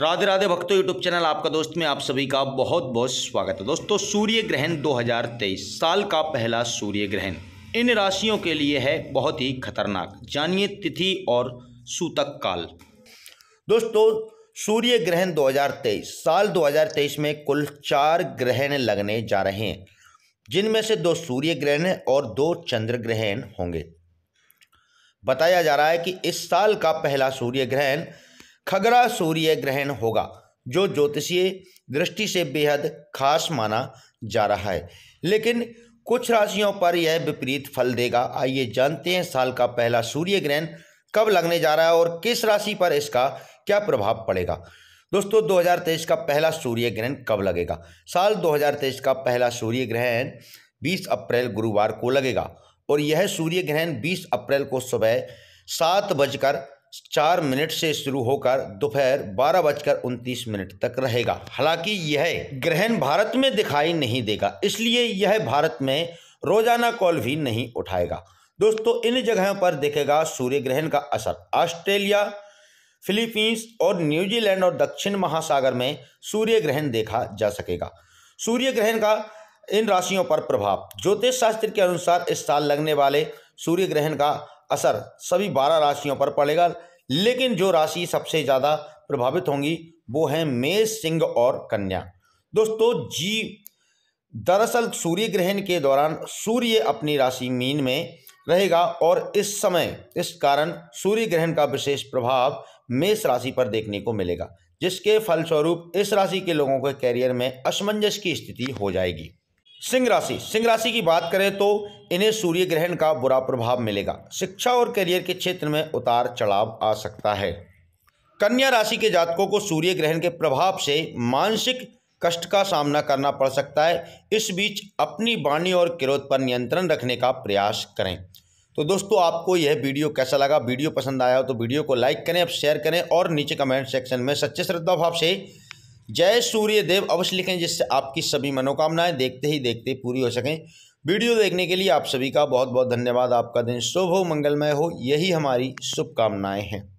राधे राधे भक्तों YouTube channel आपका दोस्त में आप सभी का बहुत बहुत स्वागत है दोस्तों सूर्य ग्रहण 2023 साल का पहला सूर्य ग्रहण इन राशियों के लिए है बहुत ही खतरनाक जानिए तिथि और सूतक काल दोस्तों सूर्य ग्रहण 2023 साल 2023 में कुल चार ग्रहण लगने जा रहे हैं जिनमें से दो सूर्य ग्रहण और दो चंद्र ग्रहण होंगे बताया जा रहा है कि इस साल का पहला सूर्य ग्रहण खगरा सूर्य ग्रहण होगा जो ज्योतिषीय दृष्टि से बेहद खास माना जा रहा है लेकिन कुछ राशियों पर यह विपरीत फल देगा आइए जानते हैं साल का पहला सूर्य ग्रहण कब लगने जा रहा है और किस राशि पर इसका क्या प्रभाव पड़ेगा दोस्तों 2023 का पहला सूर्य ग्रहण कब लगेगा साल 2023 का पहला सूर्य ग्रहण 20 अप्रैल गुरुवार को लगेगा और यह सूर्य ग्रहण 20 अप्रैल को सुबह सात बजकर चार मिनट से शुरू होकर दोपहर बारह बजकर उनतीस मिनट तक रहेगा हालांकि यह ग्रहण भारत में दिखाई नहीं देगा इसलिए यह भारत में रोजाना कॉल भी नहीं उठाएगा दोस्तों इन जगहों पर देखेगा सूर्य ग्रहण का असर ऑस्ट्रेलिया फिलीपींस और न्यूजीलैंड और दक्षिण महासागर में सूर्य ग्रहण देखा जा सकेगा सूर्य ग्रहण का इन राशियों पर प्रभाव ज्योतिष शास्त्र के अनुसार इस साल लगने वाले सूर्य ग्रहण का असर सभी बारह राशियों पर पड़ेगा लेकिन जो राशि सबसे ज़्यादा प्रभावित होंगी वो है मेष सिंह और कन्या दोस्तों जी दरअसल सूर्य ग्रहण के दौरान सूर्य अपनी राशि मीन में रहेगा और इस समय इस कारण सूर्य ग्रहण का विशेष प्रभाव मेष राशि पर देखने को मिलेगा जिसके फलस्वरूप इस राशि के लोगों के कैरियर में असमंजस की स्थिति हो जाएगी सिंह राशि सिंह राशि की बात करें तो इन्हें सूर्य ग्रहण का बुरा प्रभाव मिलेगा शिक्षा और करियर के क्षेत्र में उतार चढ़ाव आ सकता है कन्या राशि के जातकों को सूर्य ग्रहण के प्रभाव से मानसिक कष्ट का सामना करना पड़ सकता है इस बीच अपनी वाणी और क्रोध पर नियंत्रण रखने का प्रयास करें तो दोस्तों आपको यह वीडियो कैसा लगा वीडियो पसंद आया हो तो वीडियो को लाइक करें अब शेयर करें और नीचे कमेंट सेक्शन में सच्चे श्रद्धा भाव से जय सूर्य देव अवश्य लिखें जिससे आपकी सभी मनोकामनाएं देखते ही देखते पूरी हो सकें वीडियो देखने के लिए आप सभी का बहुत बहुत धन्यवाद आपका दिन शुभ हो मंगलमय हो यही हमारी शुभकामनाएं हैं